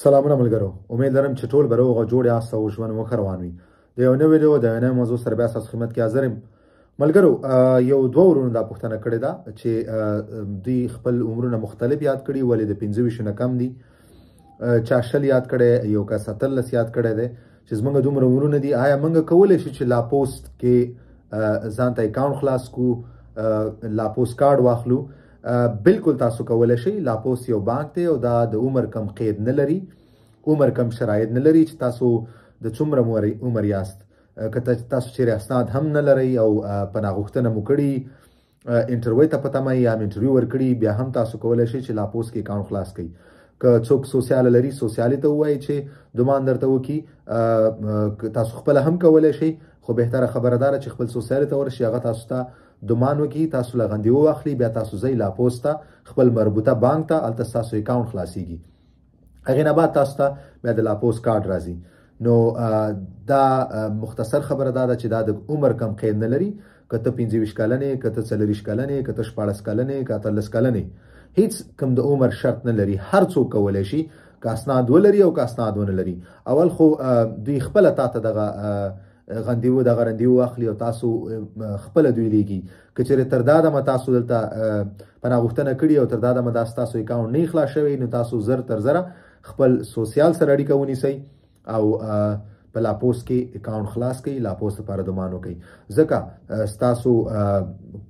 سلامونه ملګرو امید لرم چې ټول به روغ جوړ یاست او ژوند مو ښه روان وي د یو نوې ویډیو د یو نوې موضوع سره بیا ستاسو خدمت کې حاضر یم ملګرو یو دوه ورونو دا پوښتنه کړې ده چې دوی خپل عمرونه مختلف یاد کړي ولې د 25 نه کم دي چا شل یاد کړي یو کا 17 یاد کړي دي چې زمونږ دومره عمرونه دي آیا موږ کولای شو چې لا پوسټ کې ځان ته اکاونټ خلاص کو لا پوسټ کارت واخلو بالکل تاسو کولای شئ لاپوس یو بانک دی او دا د عمر کم قید نه لري عمر کم شرایط نه لري چې تاسو د څومره عمر یاست کته تاسو چې اسناد هم نه لري او پناغښتنه مو کړی انټرویو ته پته مې یا انټرویو ور کړی بیا هم تاسو کولای شئ چې لاپوس کې اکاؤنٹ خلاص کړئ که څوک سوسیال لري سوسیالي ته وایي چې دومان درته وکی تاسو خپل هم کولای شئ خو بهتره خبردار چې خپل سوسیالي ته ورشي هغه تاسو ته دومان وکړي تاسو لغندې واخلي بیا تاسو ځئ لا پوستا خپل مربوطه بانک ته الته تاسو اکاونټ خلاصيږي هغه نه بعد تاسو ته بیا د لا پوسټ کارت راځي نو دا مختصر خبره دا ده چې دا د عمر کم قید نه لري کته 25 کلنې کته 40 کلنې کته 14 کلنې کته 13 کلنې هیڅ کم د عمر شرط نه لري هر څوک کولای شي که اسناد ولري او که اسناد ونه لري اول خو دوی خپل تا ته دغه غندیو د غرندیو اخلي او تاسو خپل دوی لیږي کچره ترداد م تاسو دلته پناه غوښتنه کړی او ترداد م تاسو اکاونټ نه خلاص شوی نو تاسو زر تر زره خپل سوسیال سره اړیکه ونیسئ او په لاپوس کې اکاؤنٹ خلاص کړئ لاپوس لپاره دومان وکړئ ځکه تاسو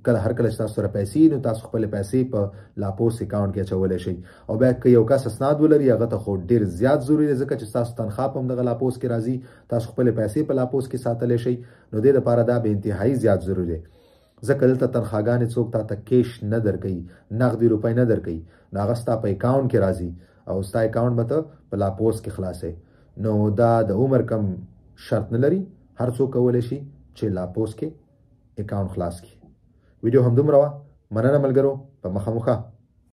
کله هر کله تاسو سره پیسې نو تاسو خپل پیسې په لاپوس اکاؤنٹ کې اچولې شي او بیا که یو کس اسناد ولري هغه ته خو ډیر زیات ضروری دی ځکه چې تاسو تنخواه په دغه لاپوس کې راځي تاسو خپل پیسې په لاپوس کې ساتلې شي نو د دې لپاره دا به انتهایی زیات ضروری دی ځکه دلته تنخواګانې څوک تا ته کیش نه درکوي نغدي روپۍ نه درکوي نو هغه ستا په اکاؤنټ کې راځي او ستا اکاؤنټ به ته په لاپوس کې خلاصوي نو دا د عمر کم شرط نه لري هر څوک کولی شي چې لاپوس کې اکاونټ خلاص کړي ویډیو همدومره وه مننه ملګرو په مخه مخه